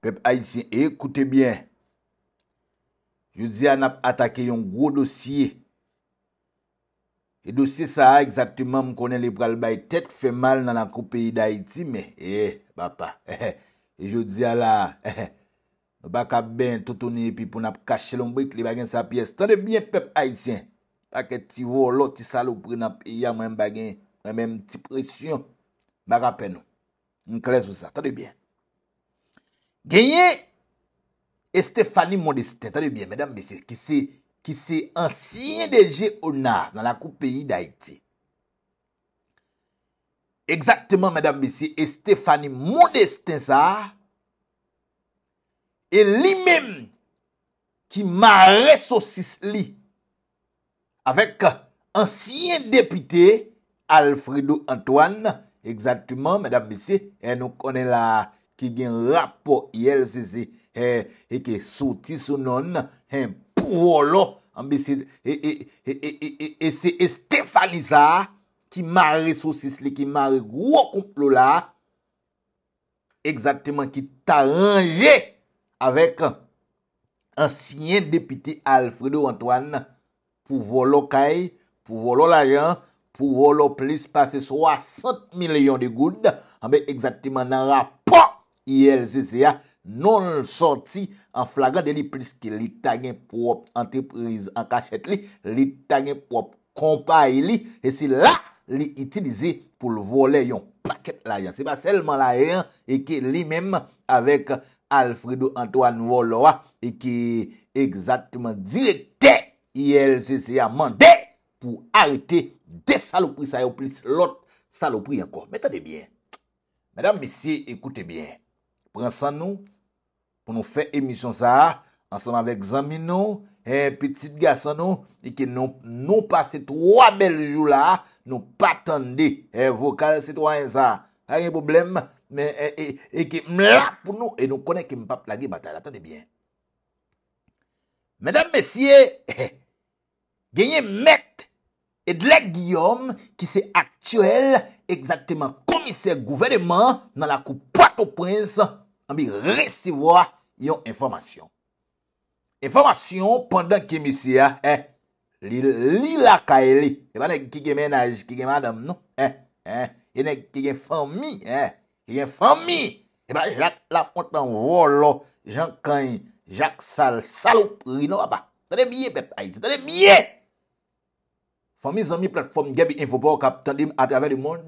Pepe Haitien, ekoute bien. Jou diya nap atake yon gro dosye. E dosye sa a exaktiman m konen liberal bay. Tet fè mal nan akou peyi da Haiti me. E, bapa. Jou diya la. M baka ben toutouni epi pou nap kache lombri kli bagen sa piyes. Tande bien pepe Haitien. Pake ti vò lò ti salopri nap yam wèm bagen, wèm wèm ti presyon. M baka pen nou. M klez ou sa. Tande bien. genye Estefany Modestin, tade bien, mèdam Bissé, ki se ansyen de Géonard, nan la koupéi d'Haïti. Eksaktman, mèdam Bissé, Estefany Modestin sa, e li mèm, ki ma resosis li, avèk ansyen depité, Alfredo Antoine, eksaktman, mèdam Bissé, e nou konè la... ki gen rap po yel se se, e ke sotis ou non, en pou volo, en bi se, e, e, e, e, e, e, e, e, e, e, e, e se Estefanisa, ki mare sou sis li, ki mare gwo koumplo la, ekzaktiman ki ta range, avek, ansyen depite Alfredo Antoine, pou volo kay, pou volo la jan, pou volo plis pase so asant milyon de goud, en bi ekzaktiman nan rap, ILCCA non sorti an flagan de li plis ki li tagyen prop anteprise an kachet li, li tagyen prop kompa li, e si la li itilize pou l'vole yon paket l'ajan. Se pa selman l'ajan e ki li menm avèk Alfredo Antoine Volowa e ki egzatman direte ILCCA mande pou arete de salopri sa yo plis lot salopri anko. Metade bien. Madame Missi, ekoute bien. Prensan nou, pou nou fè emisyon sa, ansanman vek zami nou, e petit gasan nou, e ke nou pase 3 bel jou la, nou patande, e vokal se 3 en sa, a gen problem, e, e, e ke mla pou nou, e nou konen ke m pap la ge batal, atende bien. Medan mesye, genye met, e dlek Guillaume, ki se aktuel, komise gouvernement, nan la koupe, ou prens anbi resivwa yon informasyon. Informasyon pandan kemi siya, li la ka e li, e ba ne kike menaj, kike madam nou, e ne kike fami, e ba jat la fontan volo, jankany, jak sal, salop, rino, apak, tene bie pep, aite, tene bie! Fami zon mi platform gebi info pou kapten di atave di moun,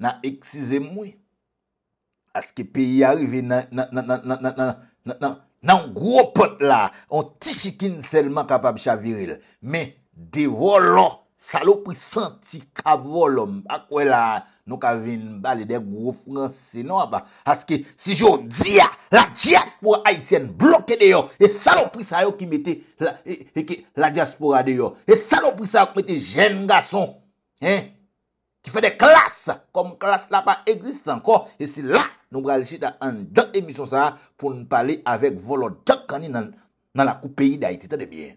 nan eksize moui, Aske pe ya revi nan nan nan nan nan nan nan nan wou pot la, ontichikine sellman kapab chaviril. Men devolo, salopri sainti kavolo, ak wè la nou kavin bali de wou franse nou aba. Aske si jyo diya, la diaspora Haitienne bloke deyo e salopri sayo ki meti e, e la diaspora deyo. E salopri sayo qui meti gèngason. Hé! Ti fe de klase, kom klase la pa egliste anko e se lak Nou mbe alèche ta an jan emisyon sa, pou nou pale avèk volo jan kani nan la kou peyi da iti, ta debyen.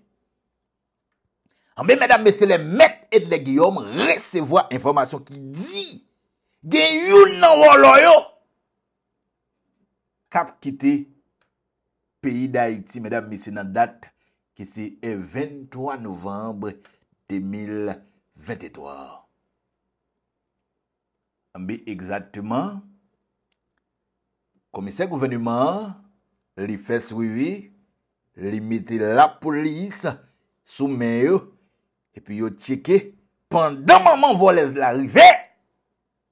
Ambe, mbè, mbè, se lè mèk et lè gèyom, resevwa informasyon ki di, gen yon nan wò lò yo, kap kite peyi da iti, mbè, mbè, se nan dat, ki se e 23 novembre 2023. Ambe, egzatèman, Komise kouveniman li fes wivi, li mite la polis soumen yo, epi yo tcheke pandan manman volez la rive,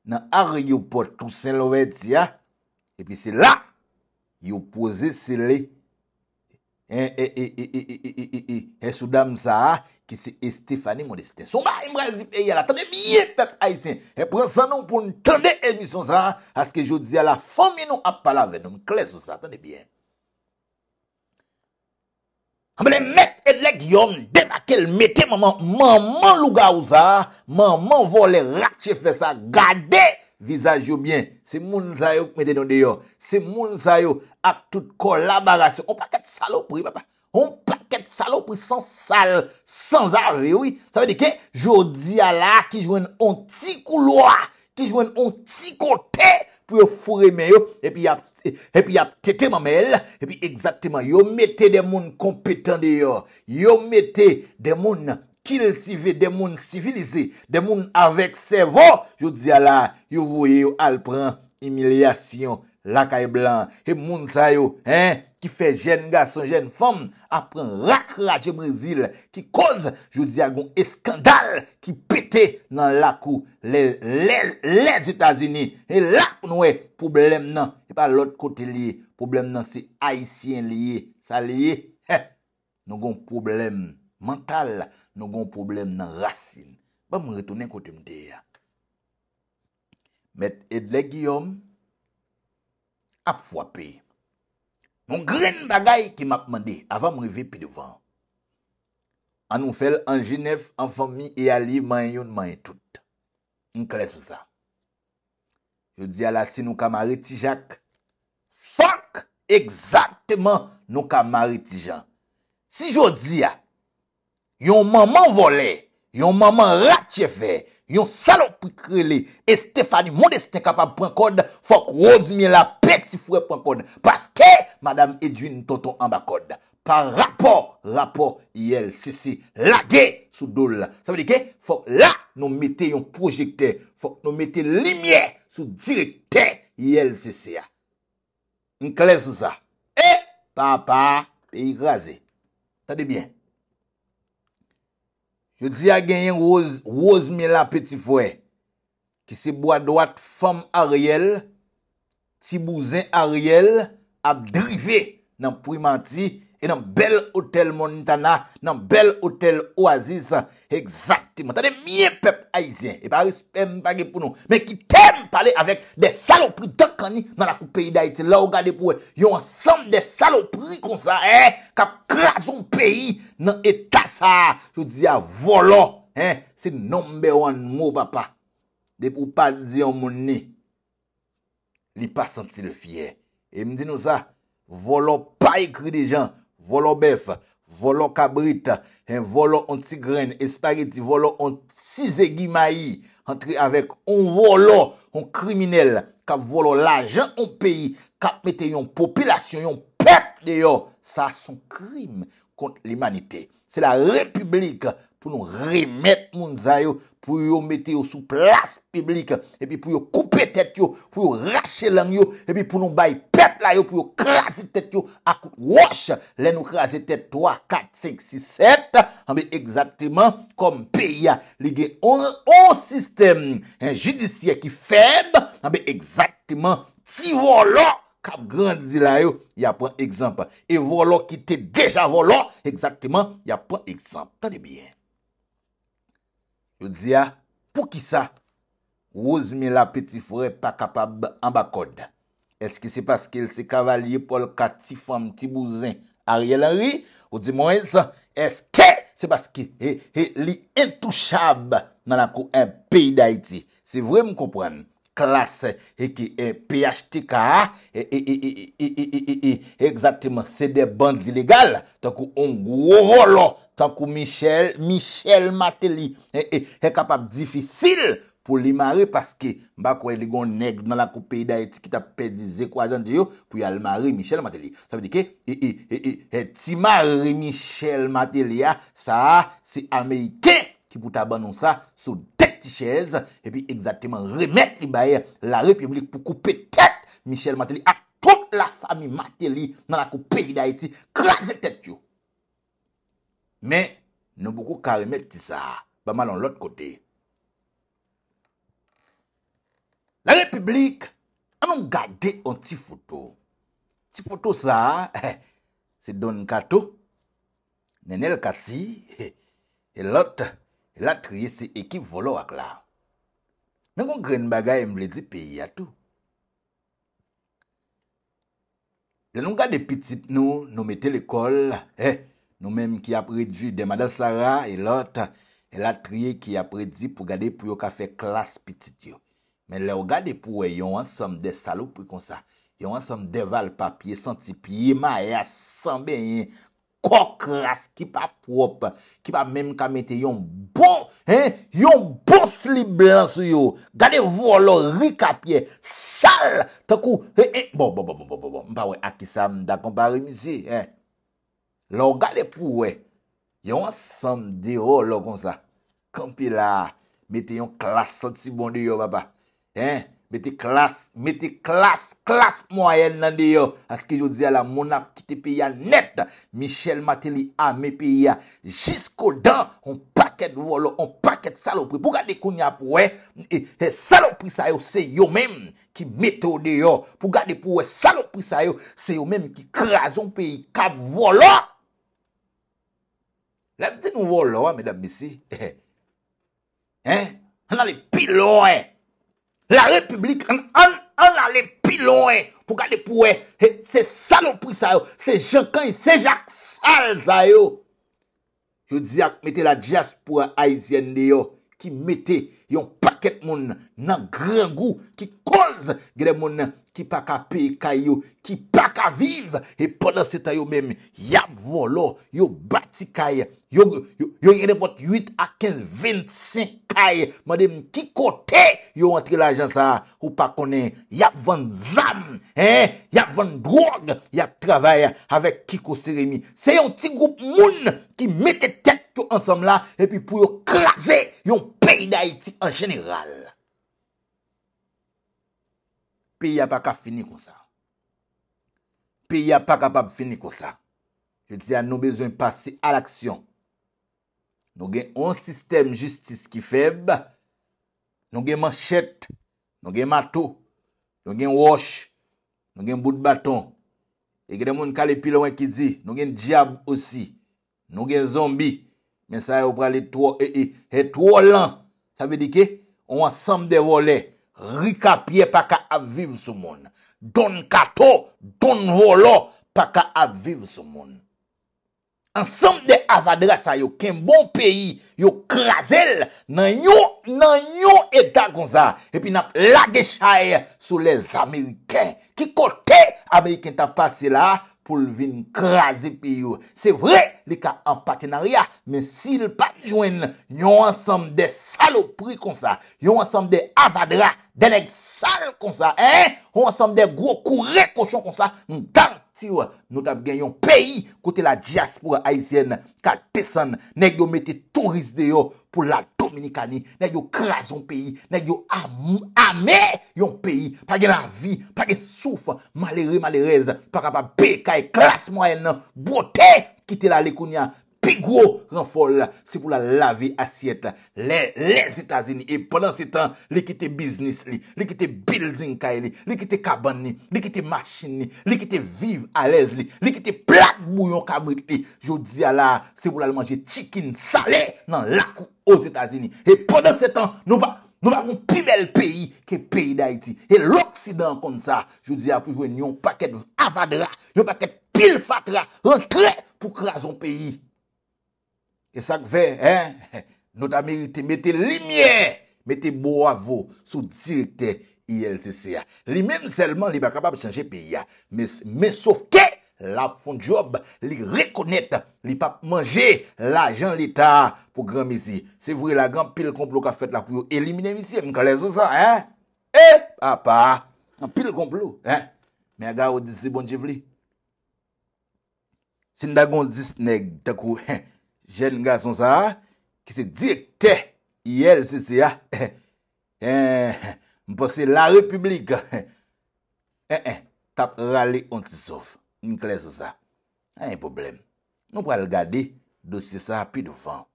nan ari yo potou selo wet ya, epi se la yo pose sele. E soudan msa, ki se Estefani Modestin. Souma, imbral zip e yala. Tande biye, pet aysen. E pronsan nou pou nou tende emison sa. A ske joudize la, famin nou apala venou. Mklesou sa, tande biye. A mbele met edle giyom, det a ke l meti. Maman, manman luga ou sa. Maman, manvon lera kche fese a. Gadey! Visaj yo byen, se moun zayou mwen denon de yo, se moun zayou ap tout kolabarasyon, on pa ket salopri, papa, on pa ket salopri, san sal, san zave, yo, sa ve de ke, jodi ala ki jwen onti kouloa, ki jwen onti kote, pou yo foremen yo, epi ap tete mamel, epi exakteman, yo mette den moun kompeten de yo, yo mette den moun kompeten. Kiltive de moun sivilize, de moun avek sevo. Jou diya la, yo vouye yo alpran, emilyasyon, lakay blan. He moun sayo, he, ki fe jen ga, son jen fom, apren rak raje Brazil. Ki koz, jou diya goun eskandal, ki pete nan lakou les Etasini. He lak nou e, poublem nan, e pa lot kote liye. Poublem nan se haisyen liye, sa liye, he, nou goun poublem nan. Mantal nou goun problem nan rasin. Ba bon, m retene kote m deyak. Met edle giyom, ap fwape. Nou grin bagay ki makman dey, avan m revi pi devan. An nou fel an jenef, an fami e ali, mayon mayen tout. Nkles ou sa. Yo di ala si nou kamare tijak, fok! Eksaktman nou kamare tijak. Si jodi ya, Yon maman vole, yon maman racheve, yon salopu krele, e Stefani Modeste kapap pran kode, fok rozmi la pek ti fwe pran kode. Paske, madame Edwin Toto amba kode. Par rapor, rapor, yel sese, lage sou dole la. Sa vede ke? Fok la nou mette yon projekte, fok nou mette limye sou direte yel sese ya. Nkles sou sa. E, pa, pa, pe yi graze. Sa de byen. Yo ti a genyen rose mila peti fwe. Ki se bo a doat fom a riyel, ti bouzen a riyel, ap drive nan pouy manti. e nan bel hotel Montana, nan bel hotel Oasis, ekzakti, mwen tan de miye pep aizyen, e pa rispe m bagi pou nou, men ki tem pale avek de salopri, tan kan ni nan la kou peyi da iti, la ou gade pou we, yon san de salopri kon sa, eh, kap krasou peyi nan etasa, chou diya volo, eh, se nombe one mou papa, de pou pa diyo mouni, li pa santi le fiyer, e mdi nou sa, volo pa ekri de jan, volon bef, volon kabrit, volon anti-gren, espageti, volon anti-zegimayi, entri avèk, on volon, on kriminel, kap volon l'ajan, on peyi, kap metè yon popilasyon, yon pep, deyo, sa son krim. kont l'imanite. Se la republik pou nou remet mounza yo, pou yo mette yo sou plas publik, epi pou yo koupe tet yo, pou yo rache lan yo, epi pou nou bay pet la yo, pou yo krasi tet yo ak wosh, len nou krasi tet 3, 4, 5, 6, 7, ambi ekzaktman kom peya. Lige on sistem, en judisye ki feb, ambi ekzaktman ti wolo, Kap grand di la yo, ya pran ekzampan. E volon ki te deja volon, ekzaktman, ya pran ekzampan. Tane bien. Yo di ya, pou ki sa, ozme la peti fwere pa kapab ambakod. Eske se paske el se kavalyepol katifan mtibouzen a rielan ri? Ou di mwen san, eske se paske li entouchab eh, eh, nanako en peyi da iti? Se vre m kompran? klas e ki e piyachtika e e e e e e e e egzateman sede band zilegal tan ku ong wolo tan ku michel michel mateli e e e e kapab difisil pou li mare paske bakwe li gon neg nan la kopeida eti ki ta pedize kwa jan diyo pou yal mare michel mateli sa vedi ke e e e e e ti mare michel mateli ya sa se ameyike ki pou tabanon sa sou de E pi egzateman remet li baye la republik pou koupe tet Michel Martelly A tout la fami Martelly nan la koupe idayeti krasi tet yo Men nou boku ka remet ti sa Ba man an lot kote La republik an nou gade an ti foto Ti foto sa se don kato Men el kasi E lot kase La triye se ekivolo ak la. Men kon gren bagay m ledi peyi atou. Le nou gade pitit nou, nou me telekol, eh, nou menm ki apredi ju demada sara, e lot, e la triye ki apredi pou gade pou yo kafe klas pitit yo. Men le ou gade pou we yon an som de salou pou kon sa, yon an som de val papye, santi piye ma ya e san benye, Kok rase ki pa prop, ki pa mem ka mete yon bon, yon bon slib lan sou yo. Gade vwo lo, rikapye, sal, takou, e, e. Bon, bon, bon, bon, bon, bon, bon, bon. Mpa we aki sa mda kompa remizi, he. Lo gade pou we. Yon san diho lo konsa. Kompi la, mete yon klasot si bondi yo, baba. He. Meti klas, meti klas, klas mwayen nan de yo. Aske yo dize la moun ap kite pe ya net. Michel Matéli a me pe ya jisko dan. On paket volo, on paket salopri. Pou gade koun ya pou we, e, e, salopri sa yo se yo menm ki meto de yo. Pou gade pou we salopri sa yo, se yo menm ki krason pe yi kab volo. La mte nou volo wè mèdame si. An alè pilon wè. La republikan an ale pilon wey pou gade pou wey. Se salon pou sa yo, se jankan, se jak sal za yo. Yo dzi ak mette la diaspo aizyen de yo ki mette yon pati. ket moun nan grengou ki koz grede moun ki pa ka pey kay yo, ki pa ka vive, e podan seta yo men yap volo, yo bati kay, yo grede bot 8 a 15, 25 kay, man dem kiko te yo rentre la jansa, ou pa konen yap van zam, hein yap van drog, yap travay avek kiko siremi, se yon ti goup moun ki mette ten tout ansam la, epi pou yo klave yon pey da iti an jeneral. Pi ya pa ka fini kon sa. Pi ya pa ka pa fini kon sa. Je te a nou bezwen pase al aksyon. Nou gen yon sistem justice ki feb, nou gen manchet, nou gen mato, nou gen wash, nou gen bout baton, nou gen diab osi, nou gen zombi, Men sa yo prale e, e tro lan. Sa ve di ki? Ou ansam de vole, rikapye pa ka aviv sou moun. Don kato, don volo, pa ka aviv sou moun. Ansam de avadrasa yo, ken bon peyi, yo krasel nan yo, nan yo e dagonza. E pi nap lage chaye sou les Ameriken. Ki kote Ameriken ta pase la, pou l vin krasi pi yo. Se vre, li ka an patenaria, men si l paten joen, yon ansem de salopri kon sa, yon ansem de avadra, denek sal kon sa, yon ansem de gro kou rekochon kon sa, mdantio nou tab gen yon peyi, kote la diaspora haisyen, ka tisen, neg yo meti touris de yo pou lak. Aminikani, ne yo kras yon peyi, ne yo ame yon peyi, pa gen la vi, pa gen souf, malere, malerez, pa kapa pekaye, klas mwen, bote, kite la lekounyan. Pi gwo ran fol la, se pou la lave asyet la, les Etats-Unis. E pendant se tan, li ki te biznis li, li ki te building ka li, li ki te kaban li, li ki te machin li, li ki te vive alèz li, li ki te plak mouyon kabrit li, yo diya la, se pou la le manje chicken sale nan lakou os Etats-Unis. E pendant se tan, nou ba, nou ba pou pi bel peyi ke peyi d'Haïti. E l'Oksidan kon sa, yo diya pou jwen yon paket avadra, yon paket pil fatra, rentre pou kra zon peyi. E sak ve, he, not amerite, mette limiye, mette bo avo sou direkte ILCC ya. Li menm selman li ba kapap chanje pe ya. Me sof ke, la fon job, li rekonet, li pap manje la jan lita pou gran mezi. Se vwe la gran pil komplo ka fet la pou yo elimine misi, mkale zo sa, he. He, apa, nan pil komplo, he. Me aga ou disi bon jevli. Sinda gon disi neg takou, he. Jen nga son sa, ki se direkte yel sese ya. E, m posi la republik. E, tap rale antisofe. M kleso sa. E, poublem. Nou pou al gade dosye sa api do fan.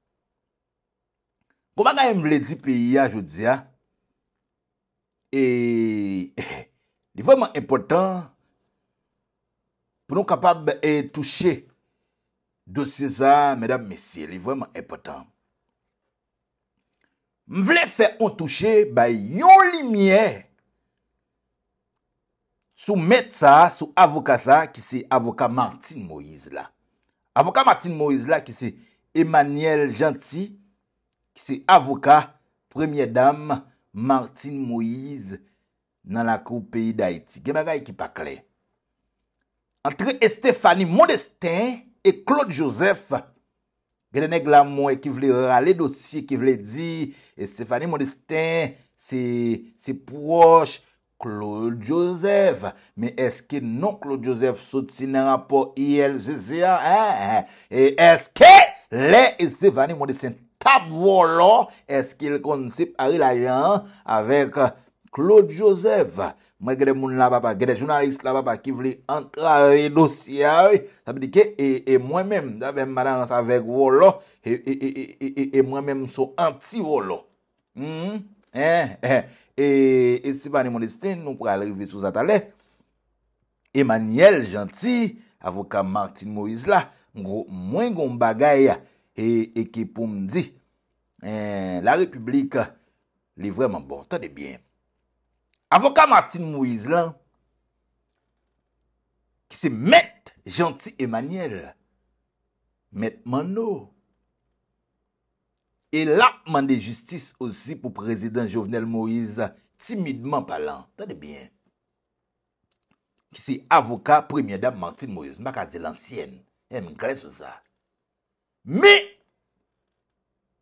Kouma ga yon m vle di pi ya, jodi ya. E, di voman important pou nou kapab touche dosye sa, mèdame mesye, li vwèman epotan. M vle fè ontouche, ba yon li miè, sou mèt sa, sou avoka sa, ki se avoka Martine Moïse la. Avoka Martine Moïse la, ki se Emmanuel Gentil, ki se avoka, premye dam, Martine Moïse, nan la kou peyi d'Haïti. Gè mè vay ki pa kle. Antre Estefany Modestin, E Claude Joseph, Grenet Glamon, e ki vle rale doti, e ki vle di, Estefany Modestin, si proche Claude Joseph. Me eske non Claude Joseph souti nan rapport ILGC1? E eske le Estefany Modestin tab volo, eske kon sip ari la jan avèk Claude Joseph, mwen gede moun la pa pa, gede jounalist la pa pa ki vli antra re dosya we, tabi di ke, e mwen menm, dave mmanan an sa vek volo, e mwen menm sou anti-volo. E si pa ni mwen liste, nou pou alrive sou zatale, Emaniel Gentil, avoka Martin Moizla, mwen goun bagay e ki pou mdi, la republik li vreman bon, ta de byen. Avokat Martin Moïse lan, ki se met janti Emmanuel, met Mano, e la man de justice osi pou prezident Jovenel Moïse, timidman palan, tade bien, ki se avokat premier dame Martin Moïse, maka zil ansyen, men kare eh, sou sa. Me,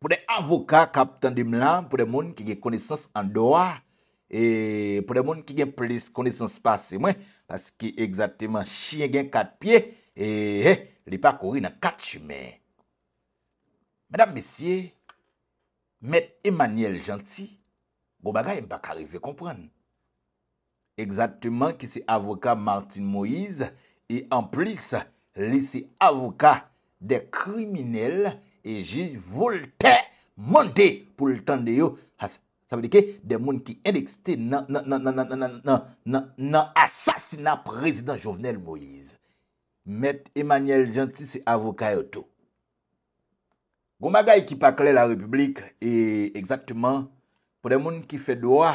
pou de avokat kapitan dim lan, pou de moun ki ge konesans an doa, E pou de moun ki gen plis kone son spas se mwen Pas ki egzateman chien gen kat piye E he, li pa kori nan kat chume Madame Messie Met Emmanuel Gentil Gou bagay mbak arive kompran Egzateman ki se avoka Martin Moïse E an plis li se avoka de kriminelle E jivolte monde pou l'tan de yo has Sa vedeke den moun ki eneksté nan assasina prezident Jovenel Moïse. Met Emmanuel Gentil se avokaye oto. Gou magay ki pa kler la republik e egzaktman. Po den moun ki fe doa.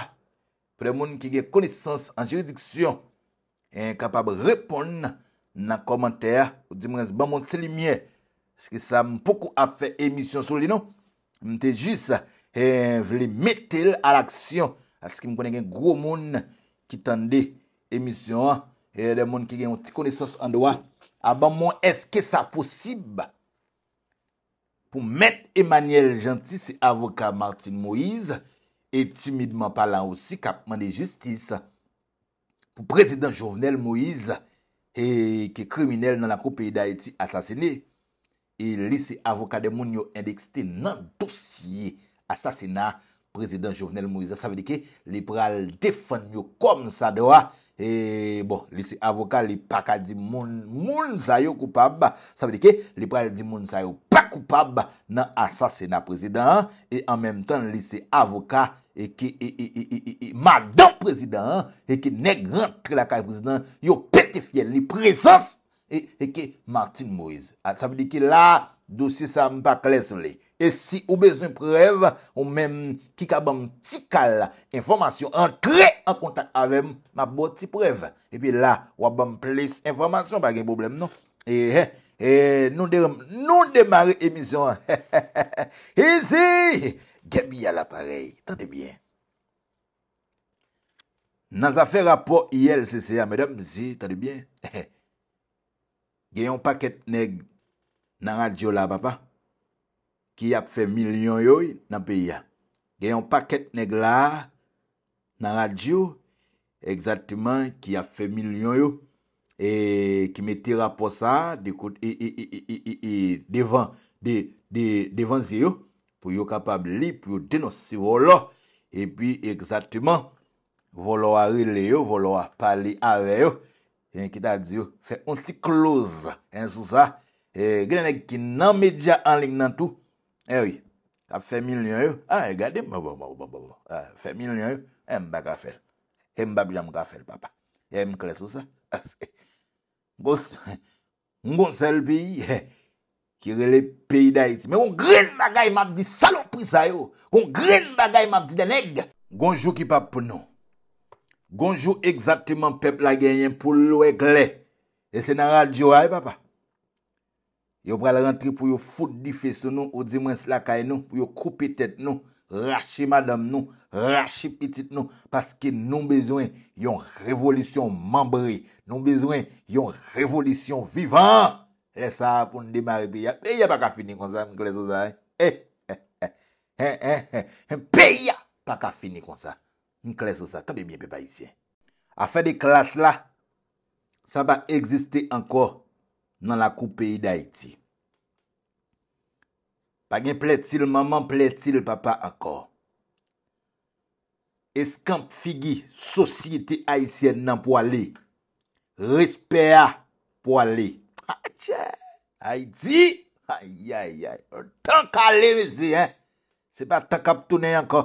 Po den moun ki gen konesans an jiridiksyon. E yon kapab repon nan komantè. O di mwen se ban moun tse li myè. Se ki sa mpoko a fe emisyon sou li nou. Mte jis sa. e vle metel al aksyon aske m konen gen gro moun ki tan de emisyon e de moun ki gen yon ti konesos an doan aban moun eske sa posib pou met Emaniel Gentil se avoka Martin Moïse e timidman palan osi kapman de justis pou prezident Jovenel Moïse e ke kriminel nan la koupe e da eti asasene e li se avoka de moun yo endekste nan dosye Asasina prezident Jovenel Moïse. Sa vede ki, li pral defen yon kom sa do wak. E bon, lise avokat li pakal di moun zayon koupab. Sa vede ki, li pral di moun zayon pa koupab nan asasina prezident. E an menm tan, lise avokat, e ki, e, e, e, e, e, madon prezident, e ki nek rentre la ka prezident, yon pete fye li prezans, e, e, e, Martin Moïse. Sa vede ki, lak, Dousi sa mpa klez mle. E si ou bezon preve, ou men kika bom ti kal la informasyon, antre an kontak avem ma boti preve. E pi la, wabom ples informasyon, pa gen problem non. E nou demare emisyon. E si, gen biya la parey, tan de byen. Nan zafè rapor ILCC, a medam, si, tan de byen. Gen yon paket neg, nan radyo la bapa, ki ap fe milyon yoy nan beya. Gen yon paket neg la, nan radyo, egzatiman ki ap fe milyon yoy, ee, ki me tira po sa, dikout, ee, ee, ee, ee, ee, devan, de, de, devan ziyo, pou yon kapab li, pou yon denosivolo, epi egzatiman, volo a rile yo, volo a pali are yo, gen ki da ziyo, fe onsi close, en sou sa, E gwenen ek ki nan media anling nan tou Ewi, kap fe milyon yo A, e gade, fe milyon yo E mba kafel E mba blyan mkafel papa E mkles ou sa Mgon sel pi Ki rele pi da iti Me wongren bagay map di salopri sayo Wongren bagay map di deneg Gonjou ki pa pouno Gonjou ekzaktiman pepl la genyen pou lwe kle E senaral diwa e papa Yo pral rentri pou yo foud di fese nou, ou di mwen slakae nou, pou yo koupe tet nou, rache madame nou, rache petit nou, paske nou bezwen yon revolutyon mambere, nou bezwen yon revolutyon vivant. Le sa pou nou demare piya, peya pa ka fini kon sa mklè sou sa. Peya pa ka fini kon sa mklè sou sa. Tabye miye pe pa isi. A fè de klas la, sa ba ekziste anko. nan la kou peyi d'Haiti. Pag gen pletil, maman pletil, papa akor. Eskamp figi, sosyete Haitien nan pou ale. Respera pou ale. Aitia, ah, Haiti! Ay, ay, ay, tan ka ale vese, se pa takap toune anko.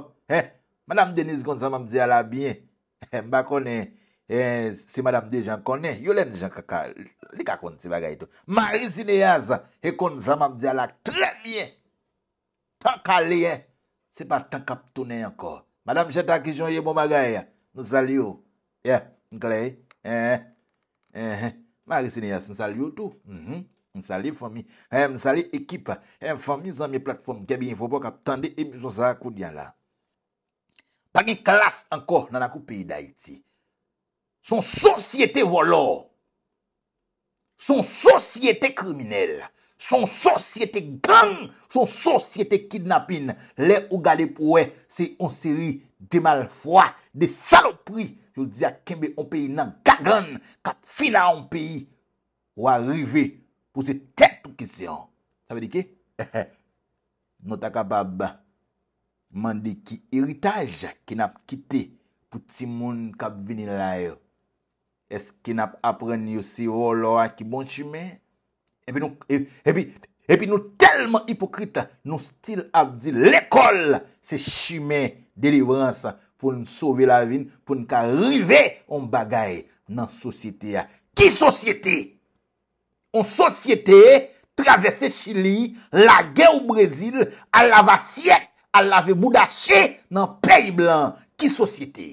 Madame Denise Gonza mamze ala bine, mbakone, Se madam dejan konnen, yo len dejan kaka li kakon si bagay to. Mari Sineyaz, he kon sa mam diyalak tre liye. Taka liye, se pa tanka ptounen anko. Madame Cheta Kishonye bon bagay ya, msalyo. Ya, nkley. Mari Sineyaz, msalyo to. Msalyi fomi, msalyi ekipa, msalyi zon mi platform kebi infopo kap tande emisyon sa akudyan la. Paki klas anko nanakou peyi da iti. Son sosyete volor. Son sosyete kriminel. Son sosyete gang. Son sosyete kidnapping. Le ou gade pou we se onsiri de mal fwa. De salopri. Yo di a kembe an peyi nan gagran. Kap fina an peyi. Ou a rive pou se tetou kisyon. Sa ve di ki? Non ta kapab mandi ki eritage. Kinap kite pou ti moun kap veni la yo. Eske nap apren yo si volo ak ki bon chimè? E, epi nou telman hipokrita nou stil ap di l'ekol se chimè delivransa pou nou sove la vin pou nou ka rive on bagay nan sosyete ya. Ki sosyete? On sosyete travese Chili, la gen ou Brezil, al lave Asie, al lave Boudaché, nan peyi blan. Ki sosyete?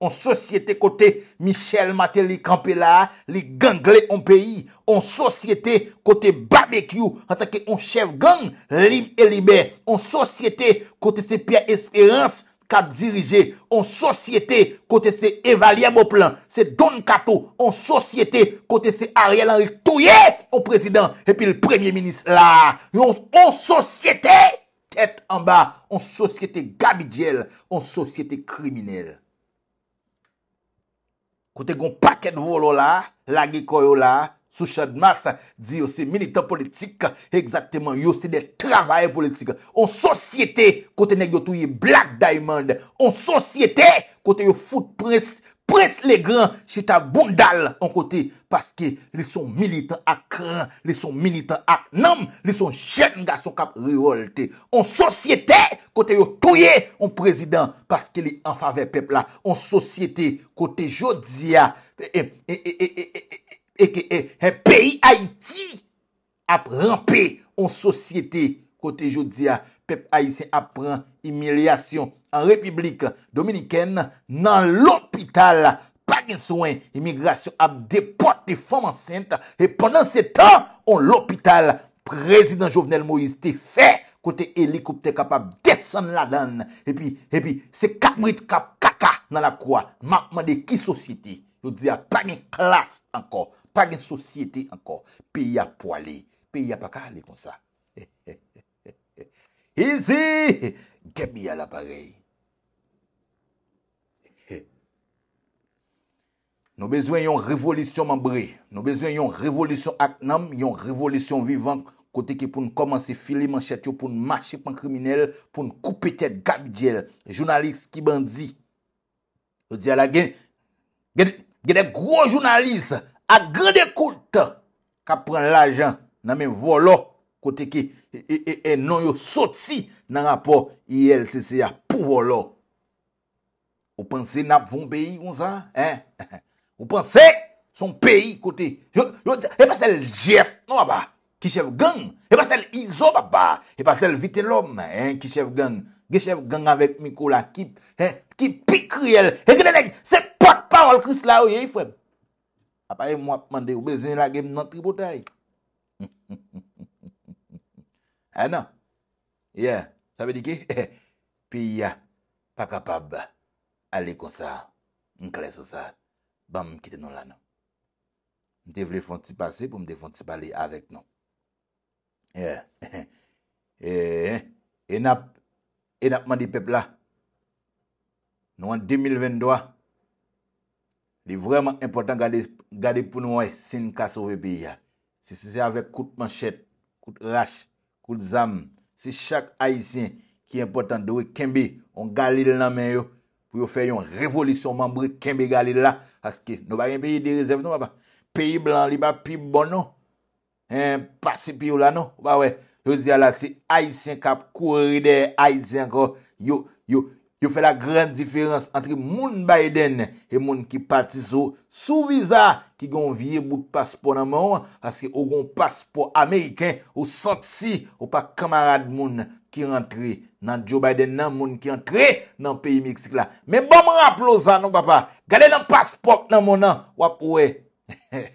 On sosyete kote Michel Maté li kampe la, li gangle yon peyi. On sosyete kote Barbeque yon, anta ke yon chef gang, Lim Elimè. On sosyete kote se Pierre Espérance, kap dirije. On sosyete kote se Evalia Moplin, se Don Cato. On sosyete kote se Ariel Henrique Touye, yon prezident, epi l premiè minis la. On sosyete, tète an ba, on sosyete Gabigel, on sosyete kriminelle. kote yon paket volo la, lagi koyo la, sou chan mas, di yo se militant politik, egzateman, yo se de travay politik, on sosyete, kote nek yo touye black diamond, on sosyete, kote yo foute pres... Pres le gran cheta bundal an kote paske li son militan ak kran, li son militan ak nanm, li son jen ga son kap rivolte. An sosyete kote yo touye an prezident paske li an fave pepla. An sosyete kote Jodzia e peyi Haiti ap rampe an sosyete. Kote yo dziya, pep Aisyen apren imilyasyon an republik dominiken nan l'hospital pa gen sowen imilyasyon ap depote de fom ansente. E pendant se tan an l'hospital, prezident Jovenel Moïse te fe kote helikopter kapap desen la dan. E pi se kap mrit kap kaka nan la kwa. Man de ki sosyete? Yo dziya, pa gen klas anko. Pa gen sosyete anko. Pe ya po ale. Pe ya pa ka ale kon sa. E zi, gebi a la parey. Nou bezwen yon revolisyon mambre. Nou bezwen yon revolisyon aknam. Yon revolisyon vivant. Kote ki pou nou komanse fili manchetyo. Pou nou mache pan kriminel. Pou nou koupe tet gabjel. Jounalist ki bandzi. O di ala gen, gen de gro jounalist. A gen de koute. Ka pren la jan. Nan men volo. Kote ki, e, e, e, e non yo sot si nan rapo IELCC a pou volo. Ou panse nap von peyi kon sa? Ou panse son peyi kote? E pa sel jef nou a ba? Kichev gang? E pa sel izo ba ba? E pa sel vite lom? Kichev gang. Kichev gang avek miko la kip. Kip pik riyel. E kine nek se pot pa wal kris la ou ye yi fweb. A pa yi mwap mande ou bezen la gem nan tribotay. Mh mh mh. Ha nan? Ya, sabe di ki? Pi ya, pa kapab ale konsa, nkleso sa, bam mkite nan la nan. Mdevle fonti pase pou mdevle fonti pale avek nan. Ya, e, enap, enapman di pepla, nou an 2023, nou an li vreman important gade pou nou sin ka sove bi ya. Si se se avek kout manchet, kout rash, Kout zam, se chak aisyen ki e important do we kembe on galil nan men yo pou yo fe yon revolisyon mambou kembe galil la. Aske, nou bagen peyi de rezerv nou, peyi blan li ba pi bon nou, pasi pi yo la nou. Ou ba we, yo zi ala se aisyen kap kou re de aisyen ko, yo, yo. Yo fè la gran diferans entre moun Biden E moun ki pati sou Sou viza ki gonvye bout paspor nan moun Aske ou gon paspor Ameriken Ou sotsi ou pa kamarad moun Ki rentre nan Joe Biden Nan moun ki rentre nan peyi Meksik la Men bon moun aplosa nou papa Gade nan paspor nan moun nan Wap ouwe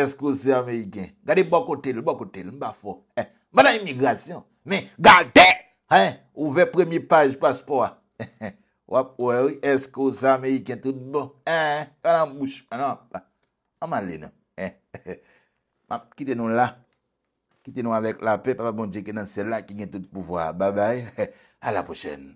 Eskousi Ameriken Gade bokotel, bokotel, mbafo eh, Mwen nan imigrasyon Men galte Ouve premi page paspor a Wap wè wè, esko zame yi gen tout bon eh, Anan mouche, ah non, anan Anman lè nou eh, Kite nou la Kite nou avèk la pe Papabonje gen nan sel la ki gen tout pouvoa Babay, ala pochèn